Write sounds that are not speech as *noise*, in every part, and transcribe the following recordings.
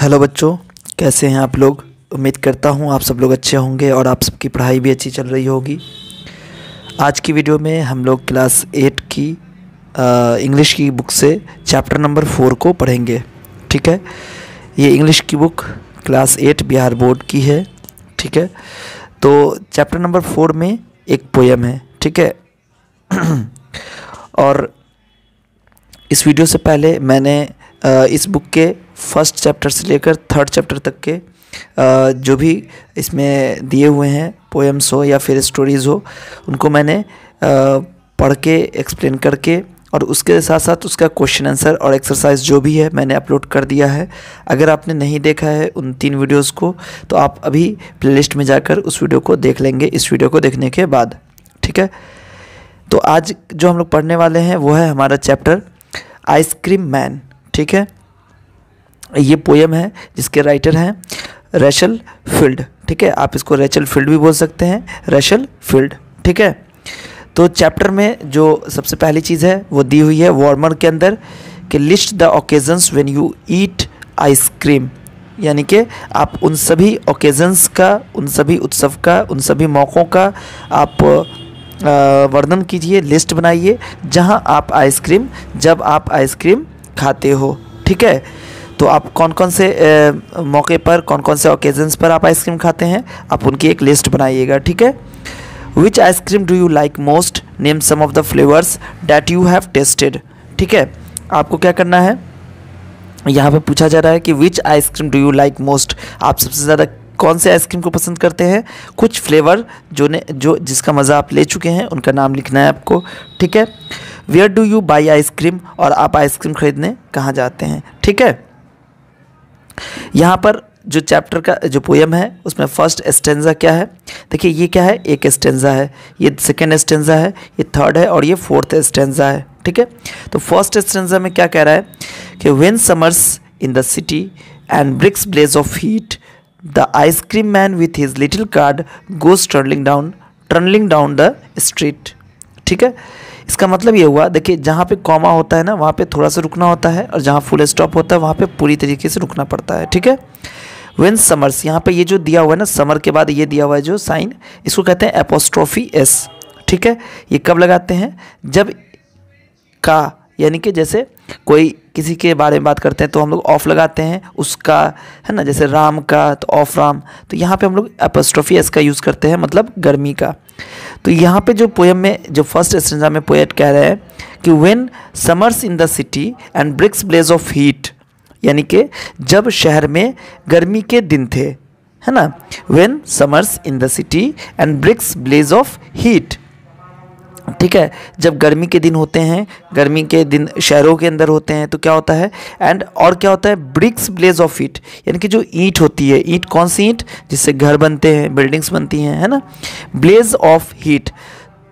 hello बच्चों कैसे हैं आप लोग उम्मीद करता हूं आप सब लोग अच्छे होंगे और आप सबकी पढ़ाई भी अच्छी चल रही होगी आज की वीडियो में हम लोग क्लास एट की इंग्लिश की बुक से चैप्टर नंबर फोर को पढ़ेंगे ठीक है ये इंग्लिश की book class eight Bihar board की है ठीक है तो चैप्टर नंबर फोर में एक पोएम है ठीक है *clears throat* और इस वीडियो से पहले मैंने इस बुक के फर्स्ट चैप्टर से लेकर थर्ड चैप्टर तक के जो भी इसमें दिए हुए हैं पोएम्स हो या फिर स्टोरीज़ हो उनको मैंने पढ़ के एक्सप्लेन करके और उसके साथ साथ उसका क्वेश्चन आंसर और एक्सरसाइज जो भी है मैंने अपलोड कर दिया है अगर आपने नहीं देखा है उन तीन वीडियोस को तो आप अभी प्लेलिस्ट में जाकर उस वीडियो को देख लेंगे इस वीडियो को देखने के बाद ठीक है तो आज जो हम लोग पढ़ने वाले हैं वो है हमारा चैप्टर आइसक्रीम मैन ठीक है ये पोएम है जिसके राइटर हैं रेशल फील्ड ठीक है आप इसको रेचल फील्ड भी बोल सकते हैं रेशल फील्ड ठीक है तो चैप्टर में जो सबसे पहली चीज़ है वो दी हुई है वार्मर के अंदर कि list the occasions when you eat ice cream यानी कि आप उन सभी ओकेजन्स का उन सभी उत्सव का उन सभी मौक़ों का आप वर्णन कीजिए लिस्ट बनाइए जहां आप आइसक्रीम जब आप आइसक्रीम खाते हो ठीक है तो आप कौन कौन से ए, मौके पर कौन कौन से ओकेजन्स पर आप आइसक्रीम खाते हैं आप उनकी एक लिस्ट बनाइएगा ठीक है which ice cream do you like most name some of the flavours that you have tasted ठीक है आपको क्या करना है यहाँ पे पूछा जा रहा है कि which ice cream do you like most आप सबसे ज़्यादा कौन से आइसक्रीम को पसंद करते हैं कुछ फ्लेवर जो ने जो जिसका मज़ा आप ले चुके हैं उनका नाम लिखना है आपको ठीक है where do you buy ice cream और आप आइसक्रीम ख़रीदने कहाँ जाते हैं ठीक है यहाँ पर जो चैप्टर का जो पोएम है उसमें फर्स्ट स्टेंजा क्या है देखिए ये क्या है एक स्टेंजा है ये सेकेंड स्टेंजा है ये थर्ड है और ये फोर्थ स्टेंजा है ठीक है तो फर्स्ट स्टेंजा में क्या कह रहा है कि when summers in the city and bricks blaze of heat the ice cream man with his little cart goes trundling down trundling down the street ठीक है इसका मतलब ये हुआ देखिए जहाँ पे कॉमा होता है ना वहाँ पे थोड़ा सा रुकना होता है और जहाँ फुल स्टॉप होता है वहाँ पे पूरी तरीके से रुकना पड़ता है ठीक है वेन समर्स यहाँ पे ये जो दिया हुआ है ना समर के बाद ये दिया हुआ है जो साइन इसको कहते हैं एपोस्ट्रोफी एस ठीक है ये कब लगाते हैं जब का यानी कि जैसे कोई किसी के बारे में बात करते हैं तो हम लोग ऑफ लगाते हैं उसका है ना जैसे राम का तो ऑफ राम तो यहाँ पे हम लोग एपोस्ट्रोफी एस का यूज़ करते हैं मतलब गर्मी का तो यहाँ पे जो पोएम में जो फर्स्ट स्टेंजा में पोएट कह रहे हैं कि when summers in the city and bricks blaze of heat यानी कि जब शहर में गर्मी के दिन थे है ना when summers in the city and bricks blaze of heat ठीक है जब गर्मी के दिन होते हैं गर्मी के दिन शहरों के अंदर होते हैं तो क्या होता है एंड और क्या होता है ब्रिक्स ब्लेज ऑफ ईट यानी कि जो ईंट होती है ईंट कौन सी ईंट जिससे घर बनते हैं बिल्डिंग्स बनती हैं है ना ब्लेज ऑफ हीट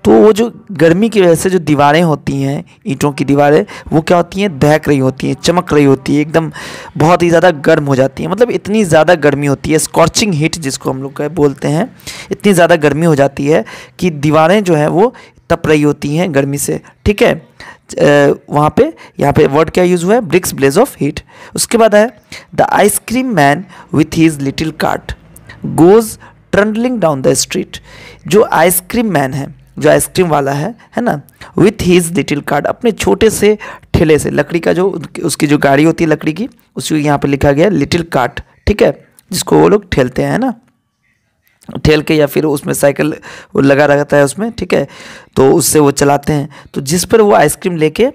तो वो जो गर्मी की वजह से जो दीवारें होती हैं ईंटों की दीवारें वो क्या होती हैं दहक रही होती हैं चमक रही होती है एकदम बहुत ही ज़्यादा गर्म हो जाती है मतलब इतनी ज़्यादा गर्मी होती है स्कॉर्चिंग हीट जिसको हम लोग बोलते हैं इतनी ज़्यादा गर्मी हो जाती है कि दीवारें जो हैं वो तप रही होती हैं गर्मी से ठीक है वहाँ पे यहाँ पे वर्ड क्या यूज़ हुआ है ब्रिक्स ब्लेज ऑफ हीट उसके बाद है the ice cream man with his little cart goes trundling down the street जो आइसक्रीम मैन है जो आइसक्रीम वाला है है ना विथ हीज लिटिल कार्ट अपने छोटे से ठेले से लकड़ी का जो उसकी जो गाड़ी होती है लकड़ी की उसको यहाँ पे लिखा गया लिटिल कार्ट ठीक है जिसको वो लोग ठेलते हैं ना ठेल के या फिर उसमें साइकिल लगा रहता है उसमें ठीक है तो उससे वो चलाते हैं तो जिस पर वो आइसक्रीम लेके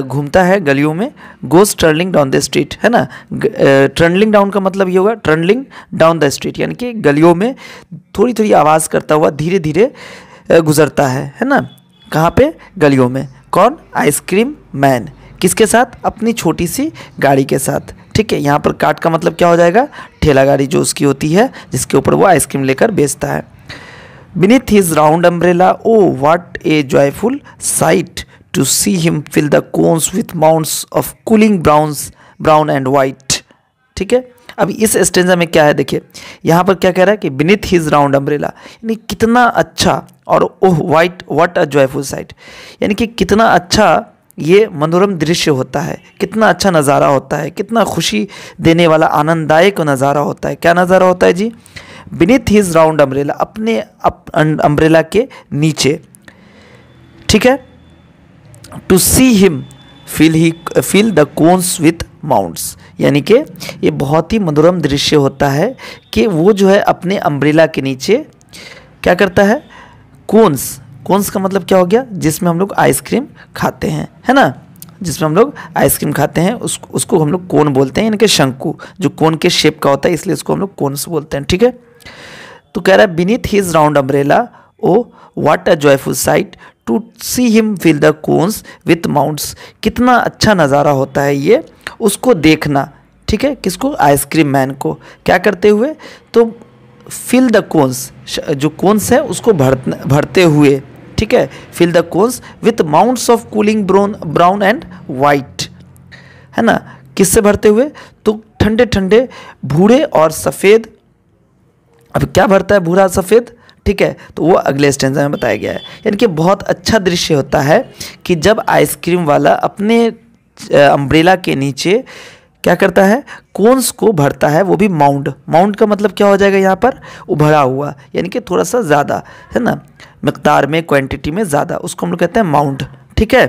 घूमता है गलियों में goes trundling down the street है ना टर्नलिंग डाउन का मतलब ये होगा टर्नलिंग डाउन द स्ट्रीट यानी कि गलियों में थोड़ी थोड़ी आवाज़ करता हुआ धीरे धीरे गुजरता है है ना कहाँ पे गलियों में कौन आइसक्रीम मैन किसके साथ अपनी छोटी सी गाड़ी के साथ ठीक है यहाँ पर काट का मतलब क्या हो जाएगा ठेला गाड़ी जो उसकी होती है जिसके ऊपर वो आइसक्रीम लेकर बेचता है beneath his round umbrella oh what a joyful sight to see him fill the cones with mounds of cooling browns brown and white ठीक है अब इस स्टेंजा में क्या है देखिए यहाँ पर क्या कह रहा है कि बिनीथ हिज राउंड अम्ब्रेला यानी कितना अच्छा और oh what what a joyful sight यानी कि कितना अच्छा ये मनोरम दृश्य होता है कितना अच्छा नज़ारा होता है कितना खुशी देने वाला आनंददायक नज़ारा होता है क्या नज़ारा होता है जी बिनीथ हिज राउंड अम्ब्रेला अपने अप, अम्ब्रेला अं, के नीचे ठीक है to see him fill he fill the cones with mounds यानी कि ये बहुत ही मनोरम दृश्य होता है कि वो जो है अपने अम्ब्रेला के नीचे क्या करता है कोन्स कोन्स का मतलब क्या हो गया जिसमें हम लोग आइसक्रीम खाते हैं है ना जिसमें हम लोग आइसक्रीम खाते हैं उस, उसको हम लोग कोन बोलते हैं यानी कि शंकु जो कोन के शेप का होता है इसलिए उसको हम लोग कोन्स बोलते हैं ठीक है तो कह रहा है beneath his round umbrella oh what a joyful sight to see him fill the cones with mounds कितना अच्छा नज़ारा होता है ये उसको देखना ठीक है किसको आइसक्रीम मैन को क्या करते हुए तो फिल द कोन्स जो कोन्स है उसको भर भरते हुए ठीक है fill the cones with mounds of cooling brown brown and white है ना किससे भरते हुए तो ठंडे ठंडे भूरे और सफ़ेद अब क्या भरता है भूरा सफ़ेद ठीक है तो वो अगले स्टेंजा में बताया गया है यानी कि बहुत अच्छा दृश्य होता है कि जब आइसक्रीम वाला अपने अम्ब्रेला के नीचे क्या करता है कोन्स को भरता है वो भी माउंड माउंड का मतलब क्या हो जाएगा यहाँ पर उभरा हुआ यानी कि थोड़ा सा ज़्यादा है ना मकदार में क्वांटिटी में ज़्यादा उसको हम लोग कहते हैं माउंड ठीक है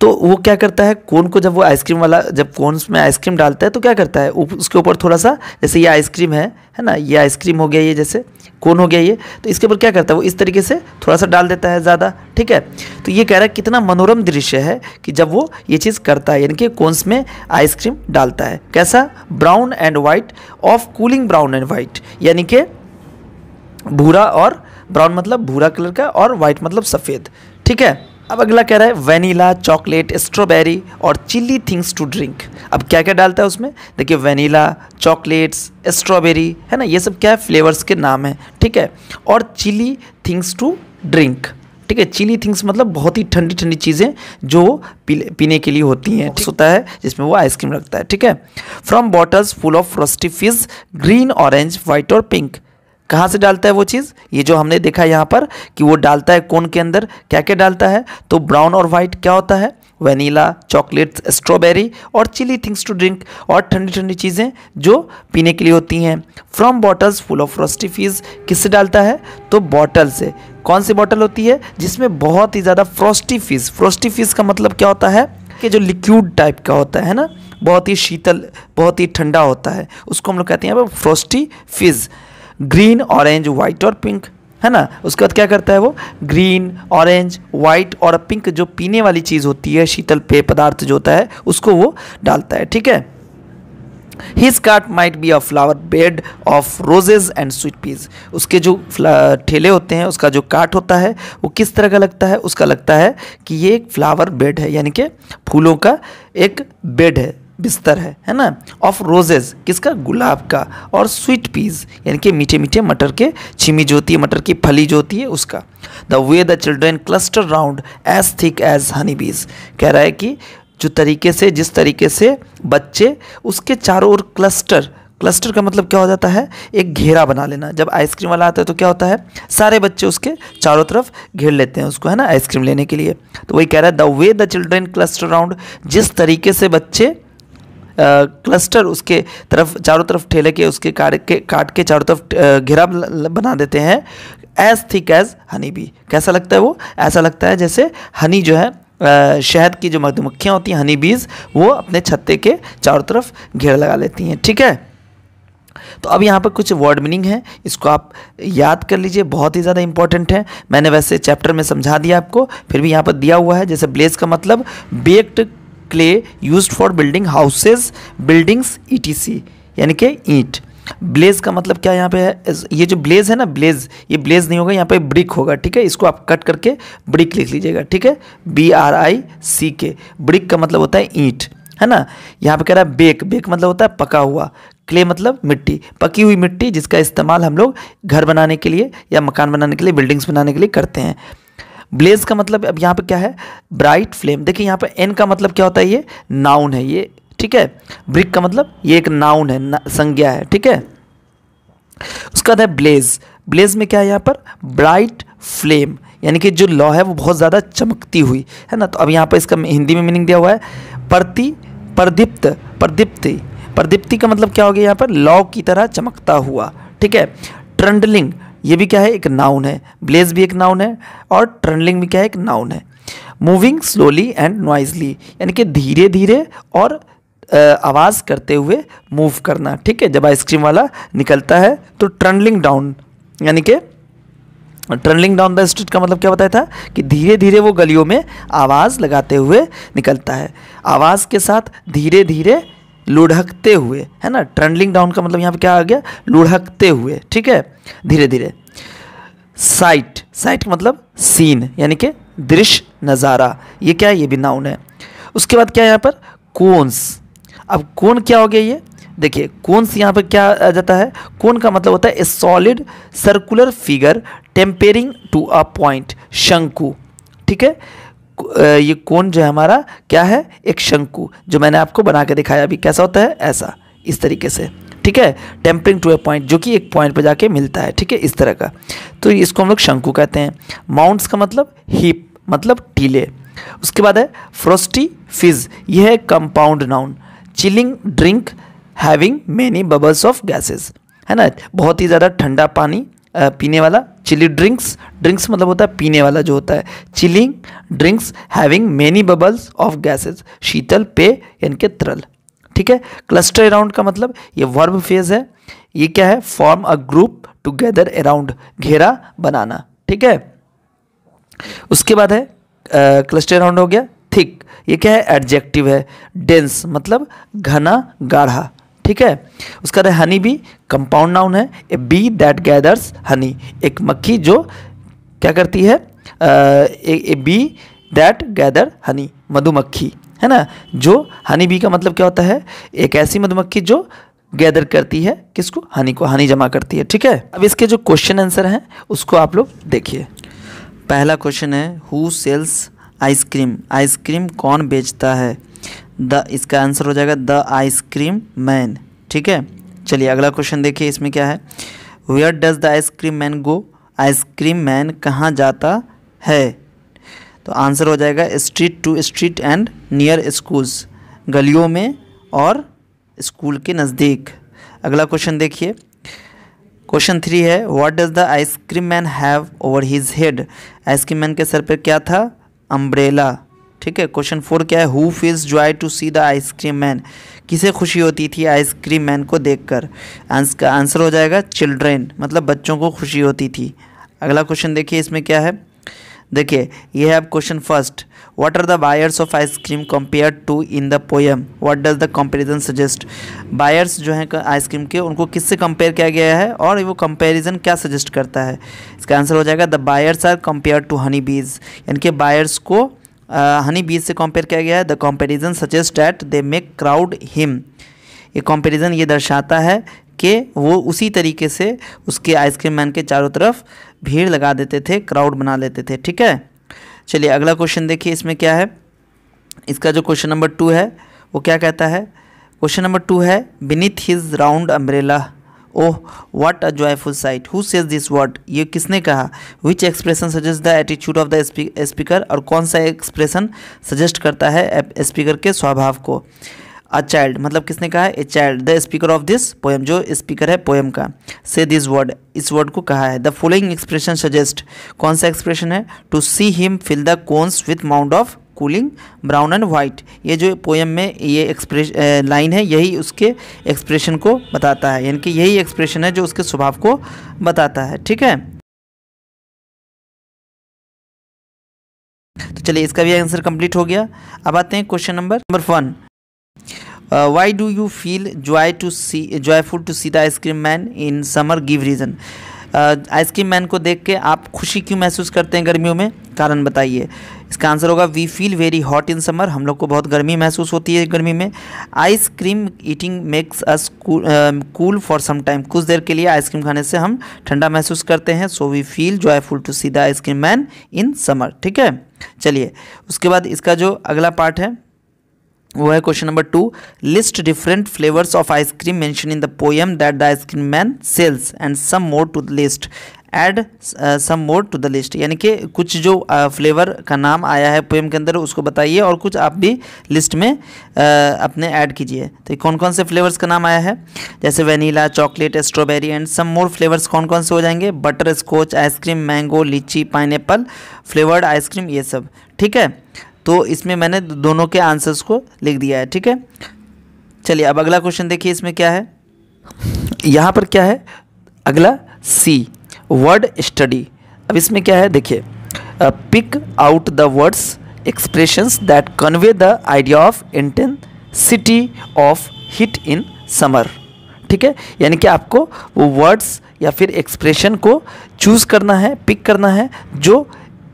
तो वो क्या करता है कोन को जब वो आइसक्रीम वाला जब कोन में आइसक्रीम डालता है तो क्या करता है उसके ऊपर थोड़ा सा जैसे ये आइसक्रीम है है ना ये आइसक्रीम हो गया ये जैसे कोन हो गया ये तो इसके ऊपर क्या करता है वो इस तरीके से थोड़ा सा डाल देता है ज़्यादा ठीक है तो ये कह रहा है कितना मनोरम दृश्य है कि जब वो ये चीज़ करता है यानी कि कोन्स में आइसक्रीम डालता है कैसा brown and white of cooling brown and white यानी कि भूरा और ब्राउन मतलब भूरा कलर का और वाइट मतलब सफ़ेद ठीक है अब अगला कह रहा है वनीला चॉकलेट स्ट्रॉबेरी और चिल्ली थिंग्स टू ड्रिंक अब क्या क्या डालता है उसमें देखिए वनीला चॉकलेट्स स्ट्रॉबेरी है ना ये सब क्या है फ्लेवर्स के नाम है ठीक है और चिली थिंग्स टू ड्रिंक ठीक है चिली थिंग्स मतलब बहुत ही ठंडी ठंडी चीज़ें जो पीने के लिए होती हैं ठीक होता है जिसमें वो आइसक्रीम रखता है ठीक है from bottles full of frosty fizz green orange white और पिंक कहाँ से डालता है वो चीज़ ये जो हमने देखा यहाँ पर कि वो डालता है कौन के अंदर क्या क्या डालता है तो ब्राउन और वाइट क्या होता है वनीला चॉकलेट्स स्ट्रॉबेरी और चिली थिंग्स टू ड्रिंक और ठंडी ठंडी चीज़ें जो पीने के लिए होती हैं from bottles full of frosty fizz किससे डालता है तो बॉटल से कौन सी बॉटल होती है जिसमें बहुत ही ज़्यादा फ्रॉस्टी फीस फ्रॉस्टी फीस का मतलब क्या होता है कि जो लिक्विड टाइप का होता है ना बहुत ही शीतल बहुत ही ठंडा होता है उसको हम लोग कहते हैं frosty fizz green orange white और पिंक है ना उसके बाद क्या करता है वो ग्रीन ऑरेंज वाइट और पिंक जो पीने वाली चीज़ होती है शीतल पेय पदार्थ जो होता है उसको वो डालता है ठीक है his cart might be a flower bed of roses and sweet peas उसके जो ठेले होते हैं उसका जो काट होता है वो किस तरह का लगता है उसका लगता है कि ये एक फ्लावर बेड है यानी कि फूलों का एक बेड है बिस्तर है है ना ऑफ रोजेज किसका गुलाब का और स्वीट पीज यानी कि मीठे मीठे मटर के छिमी जो होती है मटर की फली जो होती है उसका the way the children cluster round as thick as honey bees कह रहा है कि जो तरीके से जिस तरीके से बच्चे उसके चारों ओर क्लस्टर क्लस्टर का मतलब क्या हो जाता है एक घेरा बना लेना जब आइसक्रीम वाला आता है तो क्या होता है सारे बच्चे उसके चारों तरफ घेर लेते हैं उसको है ना आइसक्रीम लेने के लिए तो वही कह रहा है the way the children cluster round जिस तरीके से बच्चे क्लस्टर उसके तरफ चारों तरफ ठेले के उसके काट के काट के चारों तरफ घेरा बना देते हैं as thick as honey bee कैसा लगता है वो ऐसा लगता है जैसे हनी जो है शहद की जो मधुमक्खियाँ होती हैं हनी बीज वो अपने छत्ते के चारों तरफ घेर लगा लेती हैं ठीक है तो अब यहाँ पर कुछ वर्ड मीनिंग है इसको आप याद कर लीजिए बहुत ही ज़्यादा इंपॉर्टेंट है मैंने वैसे चैप्टर में समझा दिया आपको फिर भी यहाँ पर दिया हुआ है जैसे ब्लेज का मतलब baked clay use for building houses buildings ई यानी कि ईट ब्लेज का मतलब क्या यहाँ पे है ये जो ब्लेज है ना ब्लेज ये ब्लेज नहीं होगा यहाँ पे ब्रिक होगा ठीक है इसको आप कट करके ब्रिक लिख लीजिएगा ठीक है बी आर आई सी के ब्रिक का मतलब होता है ईंट है ना यहाँ पे कह रहा है बेक बेक मतलब होता है पका हुआ क्ले मतलब मिट्टी पकी हुई मिट्टी जिसका इस्तेमाल हम लोग घर बनाने के लिए या मकान बनाने के लिए बिल्डिंग्स बनाने के लिए करते हैं ब्लेज का मतलब अब यहाँ पे क्या है ब्राइट फ्लेम देखिए यहाँ पे एन का मतलब क्या होता है ये नाउन है ये ठीक है ब्रिक का मतलब ये एक नाउन है ना, संज्ञा है ठीक है उसका है ब्लेज ब्लेज में क्या है यहाँ पर ब्राइट फ्लेम यानी कि जो लॉ है वो बहुत ज़्यादा चमकती हुई है ना तो अब यहाँ पर इसका हिंदी में मीनिंग दिया हुआ है प्रति प्रदीप्त प्रदीप्ति प्रदीप्ति का मतलब क्या हो गया यहाँ पर लॉ की तरह चमकता हुआ ठीक है ट्रंडलिंग ये भी क्या है एक नाउन है ब्लेज भी एक नाउन है और ट्रनलिंग भी क्या है एक नाउन है मूविंग स्लोली एंड नॉइजली यानी कि धीरे धीरे और आवाज़ करते हुए मूव करना ठीक है जब आइसक्रीम वाला निकलता है तो टर्नलिंग डाउन यानी कि ट्रनलिंग डाउन द स्ट्रीट का मतलब क्या बताया था कि धीरे धीरे वो गलियों में आवाज़ लगाते हुए निकलता है आवाज़ के साथ धीरे धीरे लुढ़कते हुए है ना ट्रेंडलिंग डाउन का मतलब यहाँ पे क्या आ गया लुढ़कते हुए ठीक है धीरे धीरे साइट साइट मतलब सीन यानी कि दृश्य नज़ारा ये क्या है ये भी नाउन है उसके बाद क्या है यहाँ पर कोन्स अब कोन क्या हो गया ये देखिए कोन्स यहाँ पर क्या आ जाता है कोन का मतलब होता है a solid circular figure tapering to a point शंकु ठीक है ये कौन जो है हमारा क्या है एक शंकु जो मैंने आपको बना के दिखाया अभी कैसा होता है ऐसा इस तरीके से ठीक है टेम्परिंग टू ए पॉइंट जो कि एक पॉइंट पर जाके मिलता है ठीक है इस तरह का तो इसको हम लोग शंकु कहते हैं माउंट्स का मतलब हिप मतलब टीले उसके बाद है फ्रोस्टी फिज यह है compound noun chilling drink having many bubbles of gases है ना बहुत ही ज़्यादा ठंडा पानी पीने वाला चिली ड्रिंक्स ड्रिंक्स मतलब होता है पीने वाला जो होता है chilling drinks having many bubbles of gases शीतल पे यानी कि तरल ठीक है क्लस्टर अराउंड का मतलब ये वर्ब फेज है ये क्या है form a group together around घेरा बनाना ठीक है उसके बाद है क्लस्टर अराउंड हो गया थिक ये क्या है एडजेक्टिव है डेंस मतलब घना गाढ़ा ठीक है उसका है हनी भी कंपाउंड नाउन है a bee that gathers honey एक मक्खी जो क्या करती है a bee that gather honey मधुमक्खी है ना जो हनी बी का मतलब क्या होता है एक ऐसी मधुमक्खी जो गैदर करती है किसको हनी को हनी जमा करती है ठीक है अब इसके जो क्वेश्चन आंसर हैं उसको आप लोग देखिए पहला क्वेश्चन है हु सेल्स आइसक्रीम आइसक्रीम कौन बेचता है द इसका आंसर हो जाएगा द आइसक्रीम मैन ठीक है चलिए अगला क्वेश्चन देखिए इसमें क्या है where does the ice cream man go ice cream man कहाँ जाता है तो आंसर हो जाएगा street to street and near schools गलियों में और स्कूल के नज़दीक अगला क्वेश्चन देखिए क्वेश्चन थ्री है what does the ice cream man have over his head ice cream man के सर पर क्या था अम्ब्रेला ठीक है क्वेश्चन फोर क्या है who feels joy to see the ice cream man किसे खुशी होती थी आइसक्रीम मैन को देखकर का आंसर हो जाएगा चिल्ड्रेन मतलब बच्चों को खुशी होती थी अगला क्वेश्चन देखिए इसमें क्या है देखिए ये है अब question first what are the buyers of ice cream compare to in the poem what does the comparison suggest buyers जो हैं आइसक्रीम के उनको किससे कंपेयर किया गया है और वो कंपैरिजन क्या सजेस्ट करता है इसका आंसर हो जाएगा the buyers are compare to honey bees यानी कि बायर्स को हनी बीज से कंपेयर किया गया है the comparison suggest that they make crowd him ये कंपेरिजन ये दर्शाता है कि वो उसी तरीके से उसके आइसक्रीम मैन के चारों तरफ भीड़ लगा देते थे क्राउड बना लेते थे ठीक है चलिए अगला क्वेश्चन देखिए इसमें क्या है इसका जो क्वेश्चन नंबर टू है वो क्या कहता है क्वेश्चन नंबर टू है beneath his round umbrella oh what a joyful sight who says this word ये किसने कहा which expression suggest the attitude of the speaker और कौन सा एक्सप्रेशन सजेस्ट करता है स्पीकर के स्वभाव को अ चाइल्ड मतलब किसने कहा है a child the speaker of this poem जो स्पीकर है पोएम का से दिस वर्ड इस वर्ड को कहा है द फॉलोइंग एक्सप्रेशन सजेस्ट कौन सा एक्सप्रेशन है to see him fill the cones with mount of cooling brown and white ये जो पोएम में ये एक्सप्रेश लाइन है यही उसके एक्सप्रेशन को बताता है यानी कि यही एक्सप्रेशन है जो उसके स्वभाव को बताता है ठीक है तो चलिए इसका भी आंसर कंप्लीट हो गया अब आते हैं question number number one why do you feel joy to see joyful to see the ice cream man in summer give reason ice cream man को देख के आप खुशी क्यों महसूस करते हैं गर्मियों में कारण बताइए इसका आंसर होगा we feel very hot in summer हम लोग को बहुत गर्मी महसूस होती है गर्मी में ice cream eating makes us cool for some time कुछ देर के लिए आइसक्रीम खाने से हम ठंडा महसूस करते हैं so we feel joyful to see the ice cream man in summer ठीक है चलिए उसके बाद इसका जो अगला पार्ट है वो है question number two list different flavours of ice cream mention in the poem that the ice cream man sells and some more to the list add some more to the list यानी कि कुछ जो फ्लेवर uh, का नाम आया है poem के अंदर उसको बताइए और कुछ आप भी लिस्ट में uh, अपने ऐड कीजिए तो कौन कौन से फ्लेवर्स का नाम आया है जैसे vanilla chocolate strawberry and some more flavours कौन कौन से हो जाएंगे butterscotch ice cream mango litchi pineapple flavoured ice cream ये सब ठीक है तो इसमें मैंने दोनों के आंसर्स को लिख दिया है ठीक है चलिए अब अगला क्वेश्चन देखिए इसमें क्या है यहाँ पर क्या है अगला सी वर्ड स्टडी अब इसमें क्या है देखिए pick out the words that convey the idea of of city of heat in summer ठीक है यानी कि आपको वो वर्ड्स या फिर एक्सप्रेशन को चूज़ करना है पिक करना है जो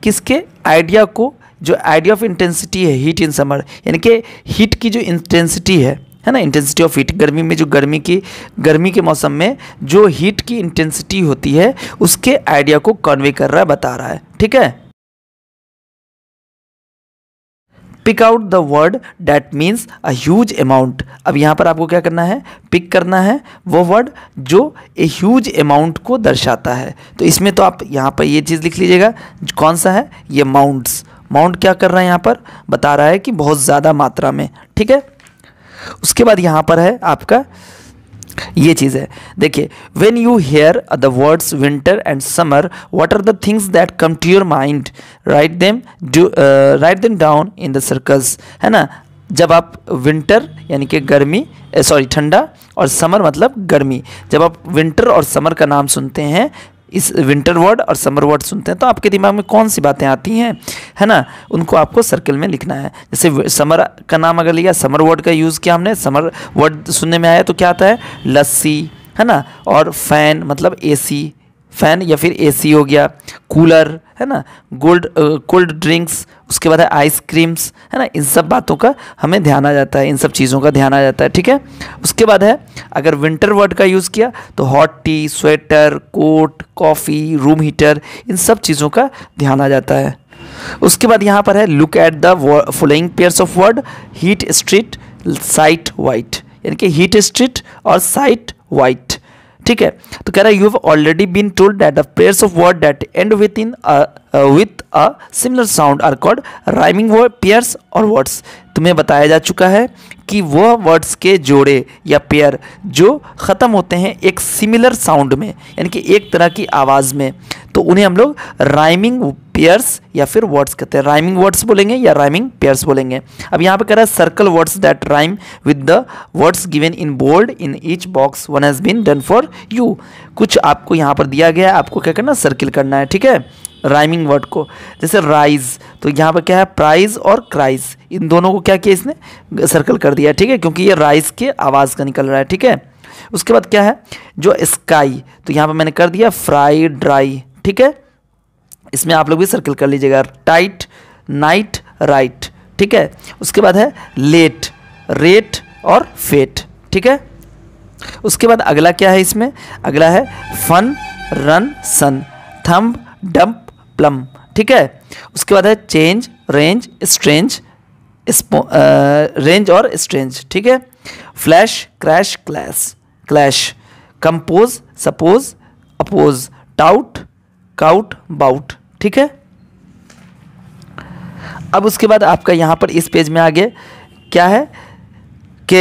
किसके आइडिया को जो आइडिया ऑफ इंटेंसिटी है हीट इन समर यानी कि हीट की जो इंटेंसिटी है है ना इंटेंसिटी ऑफ हीट गर्मी में जो गर्मी की गर्मी के मौसम में जो हीट की इंटेंसिटी होती है उसके आइडिया को कन्वे कर रहा है बता रहा है ठीक है pick out the word that means a huge amount अब यहाँ पर आपको क्या करना है पिक करना है वो वर्ड जो ए ह्यूज अमाउंट को दर्शाता है तो इसमें तो आप यहाँ पर ये चीज़ लिख लीजिएगा कौन सा है ये माउंट्स माउंट क्या कर रहा है यहाँ पर बता रहा है कि बहुत ज़्यादा मात्रा में ठीक है उसके बाद यहाँ पर है आपका ये चीज़ है देखिए when you hear the words winter and summer what are the things that come to your mind write them do write them down in the circles है ना जब आप विंटर यानी कि गर्मी सॉरी uh, ठंडा और समर मतलब गर्मी जब आप विंटर और समर का नाम सुनते हैं इस विंटर वर्ड और समर वर्ड सुनते हैं तो आपके दिमाग में कौन सी बातें आती हैं है ना उनको आपको सर्कल में लिखना है जैसे समर का नाम अगर लिया समर वर्ड का यूज़ किया हमने समर वर्ड सुनने में आया तो क्या आता है लस्सी है ना और फैन मतलब एसी फ़ैन या फिर एसी हो गया कूलर है ना गोल्ड कोल्ड ड्रिंक्स उसके बाद है आइसक्रीम्स है ना इन सब बातों का हमें ध्यान आ जाता है इन सब चीज़ों का ध्यान आ जाता है ठीक है उसके बाद है अगर विंटर वर्ड का यूज़ किया तो hot tea sweater coat coffee room heater इन सब चीज़ों का ध्यान आ जाता है उसके बाद यहाँ पर है look at the following pairs of word heat street sight white यानी कि हीट स्ट्रीट और साइट वाइट ठीक है तो कह रहा है you have already been told that the pairs of word that end with in with a similar sound are called rhyming word pairs और वर्ड्स तुम्हें बताया जा चुका है कि वह वर्ड्स के जोड़े या पेयर जो ख़त्म होते हैं एक सिमिलर साउंड में यानी कि एक तरह की आवाज़ में तो उन्हें हम लोग राइमिंग पेयर्स या फिर वर्ड्स कहते हैं राइमिंग वर्ड्स बोलेंगे या राइमिंग पेयर्स बोलेंगे अब यहाँ पे कह रहा है circle words that rhyme with the words given in bold in each box one has been done for you कुछ आपको यहाँ पर दिया गया है आपको क्या करना सर्किल करना है ठीक है राइमिंग वर्ड को जैसे राइज तो यहाँ पर क्या है प्राइज और क्राइज इन दोनों को क्या किया इसने सर्कल कर दिया ठीक है क्योंकि ये राइज के आवाज़ का निकल रहा है ठीक है उसके बाद क्या है जो स्काई तो यहाँ पर मैंने कर दिया फ्राई ड्राई ठीक है इसमें आप लोग भी सर्कल कर लीजिएगा टाइट नाइट राइट ठीक है उसके बाद है लेट रेट और फेट ठीक है उसके बाद अगला क्या है इसमें अगला है fun run sun thumb dump plum ठीक है उसके बाद है चेंज रेंज स्ट्रेंज रेंज और स्ट्रेंज ठीक है flash crash clash clash compose suppose oppose tout काउट बाउट ठीक है अब उसके बाद आपका यहाँ पर इस पेज में आगे क्या है कि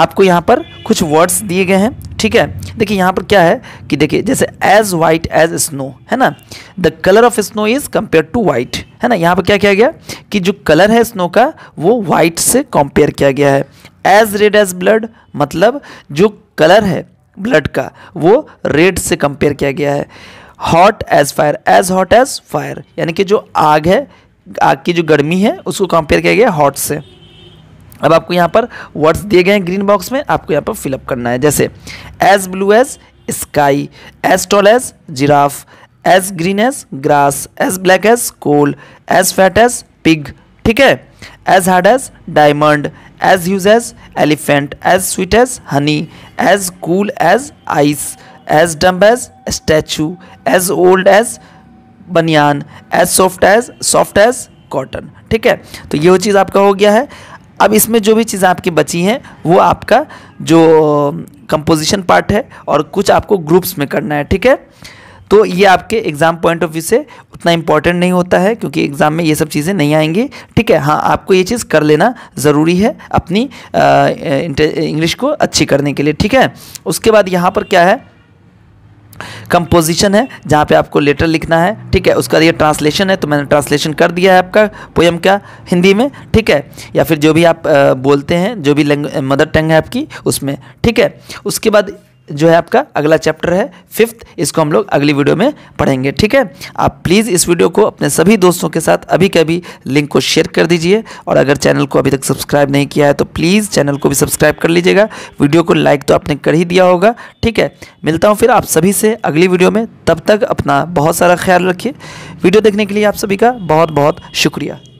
आपको यहाँ पर कुछ वर्ड्स दिए गए हैं ठीक है देखिए यहाँ पर क्या है कि देखिए जैसे एज वाइट एज स्नो है ना the colour of snow is compare to white है ना यहाँ पर क्या किया गया कि जो कलर है स्नो का वो वाइट से कंपेयर किया गया है एज रेड एज ब्लड मतलब जो कलर है ब्लड का वो रेड से कंपेयर किया गया है hot as fire as hot as fire यानी कि जो आग है आग की जो गर्मी है उसको कंपेयर किया गया हॉट से अब आपको यहाँ पर वर्ड्स दिए गए हैं ग्रीन बॉक्स में आपको यहाँ पर फिलअप करना है जैसे as blue as sky as tall as giraffe as green as grass as black as coal as fat as pig ठीक है as hard as diamond as huge as elephant as sweet as honey as cool as ice as dumb as statue as old as banyan as soft as soft as cotton ठीक है तो ये वो चीज़ आपका हो गया है अब इसमें जो भी चीज़ें आपकी बची हैं वो आपका जो कंपोजिशन पार्ट है और कुछ आपको ग्रुप्स में करना है ठीक है तो ये आपके एग्ज़ाम पॉइंट ऑफ व्यू से उतना इम्पॉर्टेंट नहीं होता है क्योंकि एग्ज़ाम में ये सब चीज़ें नहीं आएंगी ठीक है हाँ आपको ये चीज़ कर लेना ज़रूरी है अपनी इंग्लिश को अच्छी करने के लिए ठीक है उसके बाद यहाँ पर क्या है कंपोजिशन है जहाँ पे आपको लेटर लिखना है ठीक है उसका ये ट्रांसलेशन है तो मैंने ट्रांसलेशन कर दिया है आपका पोएम का हिंदी में ठीक है या फिर जो भी आप बोलते हैं जो भी मदर टंग है आपकी उसमें ठीक है उसके बाद जो है आपका अगला चैप्टर है फिफ्थ इसको हम लोग अगली वीडियो में पढ़ेंगे ठीक है आप प्लीज़ इस वीडियो को अपने सभी दोस्तों के साथ अभी के अभी लिंक को शेयर कर दीजिए और अगर चैनल को अभी तक सब्सक्राइब नहीं किया है तो प्लीज़ चैनल को भी सब्सक्राइब कर लीजिएगा वीडियो को लाइक तो आपने कर ही दिया होगा ठीक है मिलता हूँ फिर आप सभी से अगली वीडियो में तब तक अपना बहुत सारा ख्याल रखिए वीडियो देखने के लिए आप सभी का बहुत बहुत शुक्रिया